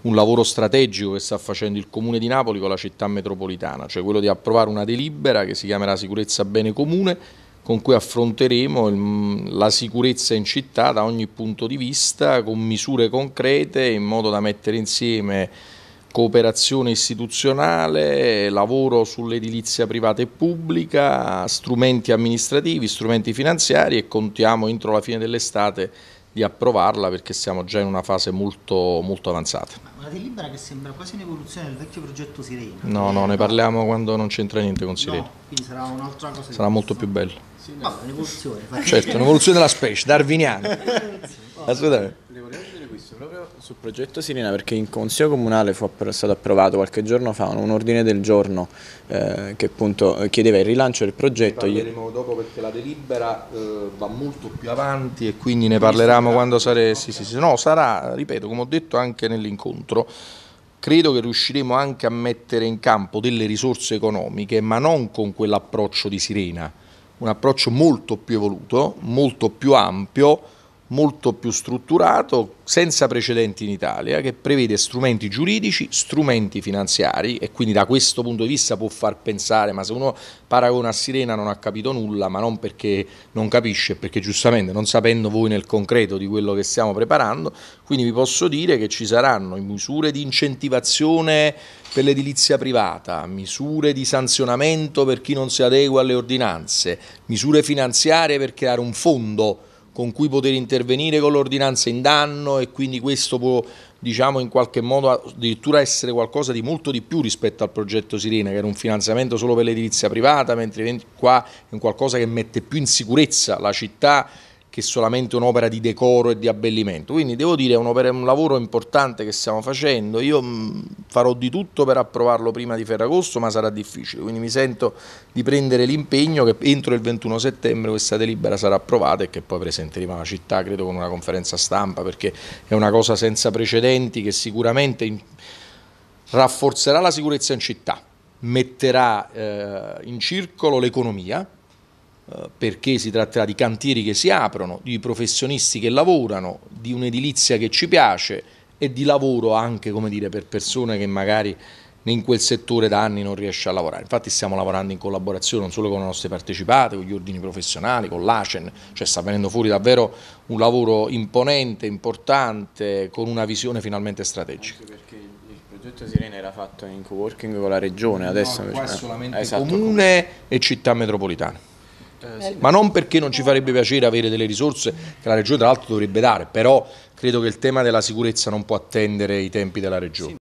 un lavoro strategico che sta facendo il Comune di Napoli con la città metropolitana, cioè quello di approvare una delibera che si chiamerà sicurezza bene comune con cui affronteremo la sicurezza in città da ogni punto di vista con misure concrete in modo da mettere insieme cooperazione istituzionale, lavoro sull'edilizia privata e pubblica, strumenti amministrativi, strumenti finanziari e contiamo entro la fine dell'estate di approvarla perché siamo già in una fase molto, molto avanzata. Una delibera che sembra quasi un'evoluzione del vecchio progetto Sirena. No, no, ne parliamo quando non c'entra niente con Sirena. No, quindi sarà un'altra cosa. Sarà molto più bello. Sì, no, un'evoluzione. Certo, un'evoluzione della specie, darwiniana. Oh. Assolutamente interviste proprio sul progetto Sirena perché in Consiglio Comunale fu stato approvato qualche giorno fa un ordine del giorno eh, che appunto eh, chiedeva il rilancio del progetto. Ne parleremo dopo perché la delibera eh, va molto più avanti e quindi ne parleremo quando sarà, sì, sì, sì, no, sarà, ripeto, come ho detto anche nell'incontro, credo che riusciremo anche a mettere in campo delle risorse economiche ma non con quell'approccio di Sirena, un approccio molto più evoluto, molto più ampio molto più strutturato, senza precedenti in Italia, che prevede strumenti giuridici, strumenti finanziari e quindi da questo punto di vista può far pensare, ma se uno paragona a Sirena non ha capito nulla, ma non perché non capisce, perché giustamente non sapendo voi nel concreto di quello che stiamo preparando, quindi vi posso dire che ci saranno misure di incentivazione per l'edilizia privata, misure di sanzionamento per chi non si adegua alle ordinanze, misure finanziarie per creare un fondo con cui poter intervenire con l'ordinanza in danno e quindi questo può diciamo in qualche modo addirittura essere qualcosa di molto di più rispetto al progetto Sirena che era un finanziamento solo per l'edilizia privata mentre qua è un qualcosa che mette più in sicurezza la città che solamente un'opera di decoro e di abbellimento. Quindi devo dire è un lavoro importante che stiamo facendo, io mm, farò di tutto per approvarlo prima di Ferragosto, ma sarà difficile, quindi mi sento di prendere l'impegno che entro il 21 settembre questa delibera sarà approvata e che poi presenteremo alla città, credo con una conferenza stampa, perché è una cosa senza precedenti che sicuramente rafforzerà la sicurezza in città, metterà eh, in circolo l'economia, perché si tratterà di cantieri che si aprono, di professionisti che lavorano, di un'edilizia che ci piace e di lavoro anche dire, per persone che magari in quel settore da anni non riesce a lavorare. Infatti stiamo lavorando in collaborazione non solo con le nostre partecipate, con gli ordini professionali, con l'ACEN, cioè sta venendo fuori davvero un lavoro imponente, importante, con una visione finalmente strategica. Anche perché il progetto Sirena era fatto in co-working con la regione, adesso no, invece... Eh, solamente esatto, comune e città metropolitana sì. Eh, ma non perché non ci farebbe piacere avere delle risorse che la Regione tra l'altro dovrebbe dare, però credo che il tema della sicurezza non può attendere i tempi della Regione. Sì.